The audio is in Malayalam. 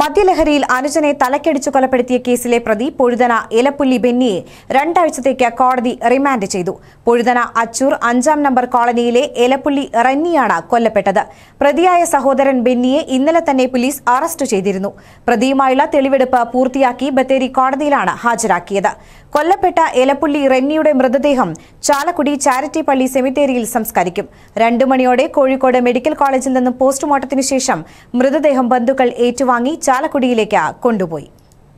മദ്യലഹരിയിൽ അനുജനെ തലക്കടിച്ചു കൊലപ്പെടുത്തിയ കേസിലെ പ്രതി പൊഴുതന ഇലപ്പുല്ലി ബെന്നിയെ രണ്ടാഴ്ചത്തേക്ക് കോടതി റിമാൻഡ് ചെയ്തു പൊഴുതന അച്ചൂർ അഞ്ചാം നമ്പർ കോളനിയിലെ ഇലപ്പുള്ളി റന്നിയാണ് കൊല്ലപ്പെട്ടത് പ്രതിയായ സഹോദരൻ ബെന്നിയെ ഇന്നലെ തന്നെ പോലീസ് അറസ്റ്റ് ചെയ്തിരുന്നു പ്രതിയുമായുള്ള തെളിവെടുപ്പ് പൂർത്തിയാക്കി ബത്തേരി കോടതിയിലാണ് ഹാജരാക്കിയത് കൊല്ലപ്പെട്ട ഇലപ്പുള്ളി റെന്നിയുടെ മൃതദേഹം ചാലക്കുടി ചാരിറ്റി പള്ളി സെമിത്തേരിയിൽ സംസ്കരിക്കും രണ്ടു മണിയോടെ കോഴിക്കോട് മെഡിക്കൽ കോളേജിൽ നിന്നും പോസ്റ്റ്മോർട്ടത്തിനു ശേഷം മൃതദേഹം ബന്ധുക്കൾ ഏറ്റുവാങ്ങി ചാലക്കുടിയിലേക്ക് കൊണ്ടുപോയി